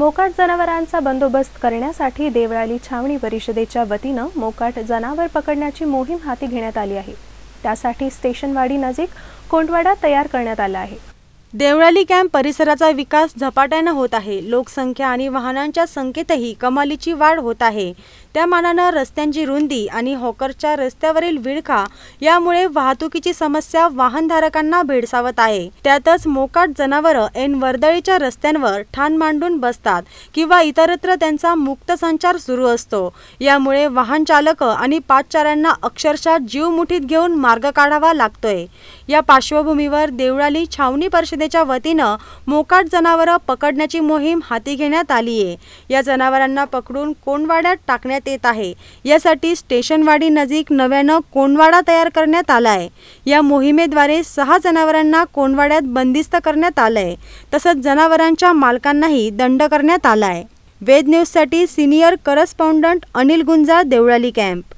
मोकाट जनावरांचा बंदोबस्त करण्यासाठी देवळाली छावणी परिषदेच्या वतीनं मोकाट जनावर पकडण्याची मोहीम हाती घेण्यात आली आहे त्यासाठी स्टेशनवाडी नजीक कोंडवाडा तयार करण्यात आला आहे देवळाली कॅम्प परिसराचा विकास झपाट्यानं होत आहे लोकसंख्या आणि वाहनांच्या संख्येतही कमालीची वाढ होत आहे त्या मानानं रस्त्यांची रुंदी आणि हॉकरच्या रस्त्यावरील विळखा यामुळे वाहतुकीची समस्या वाहनधारकांना भेडसावत आहे त्यातच मोकाट जनावरं एन वर्दळीच्या रस्त्यांवर ठाण मांडून बसतात किंवा इतरत्र त्यांचा मुक्त संचार सुरू असतो यामुळे वाहन चालक आणि पाचचाऱ्यांना अक्षरशः जीव मुठीत घेऊन मार्ग काढावा लागतोय या पार्श्वभूमीवर देवळाली छावणी परिषदेच्या वतीनं मोकाट जनावरं पकडण्याची मोहीम हाती घेण्यात आली आहे या जनावरांना पकडून कोंडवाड्यात टाकण्यात करण्यात येत आहे यासाठी स्टेशनवाडी नजीक नव्यानं कोंडवाडा तयार करण्यात आला आहे या मोहिमेद्वारे सहा जनावरांना कोंडवाड्यात बंदिस्त करण्यात आलं आहे तसंच जनावरांच्या मालकांनाही दंड करण्यात आला आहे वेद न्यूजसाठी senior correspondent Anil Gunja Deolali camp